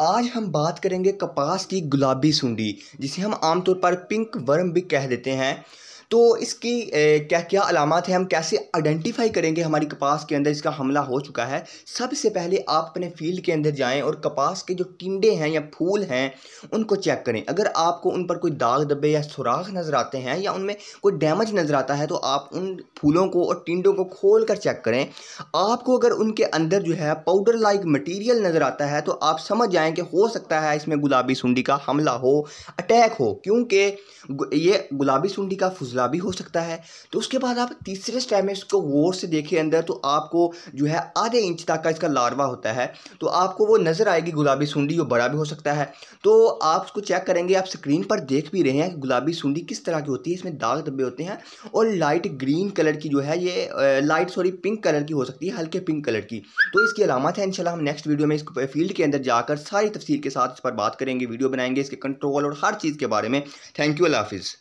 आज हम बात करेंगे कपास की गुलाबी सूंडी जिसे हम आमतौर पर पिंक वर्म भी कह देते हैं तो इसकी क्या क्या अलामत है हम कैसे आइडेंटिफाई करेंगे हमारी कपास के अंदर इसका हमला हो चुका है सबसे पहले आप अपने फील्ड के अंदर जाएं और कपास के जो टिंडे हैं या फूल हैं उनको चेक करें अगर आपको उन पर कोई दाग दब्बे या सुराख नज़र आते हैं या उनमें कोई डैमेज नज़र आता है तो आप उन फूलों को और टिंडों को खोल कर चेक करें आपको अगर उनके अंदर जो है पाउडर लाइक मटीरियल नज़र आता है तो आप समझ जाएँ कि हो सकता है इसमें गुलाबी सुंडी का हमला हो अटैक हो क्योंकि ये गुलाबी सुंडी का फजला फैसला भी हो सकता है तो उसके बाद आप तीसरे स्टेप में इसको गौर से देखें अंदर तो आपको जो है आधे इंच तक का इसका लार्वा होता है तो आपको वो नज़र आएगी गुलाबी सूंडी वो बड़ा भी हो सकता है तो आप उसको चेक करेंगे आप स्क्रीन पर देख भी रहे हैं कि गुलाबी सूंडी किस तरह की होती है इसमें दाग धब्बे होते हैं और लाइट ग्रीन कलर की जो है ये लाइट सॉरी पिंक कलर की हो सकती है हल्के पिंक कलर की तो इसकी अलामत है इनशाला हम नेक्स्ट वीडियो में इस फील्ड के अंदर जाकर सारी तफसील के साथ इस पर बात करेंगे वीडियो बनाएंगे इसके कंट्रोल और हर चीज़ के बारे में थैंक यू अल्लाह हाफिज़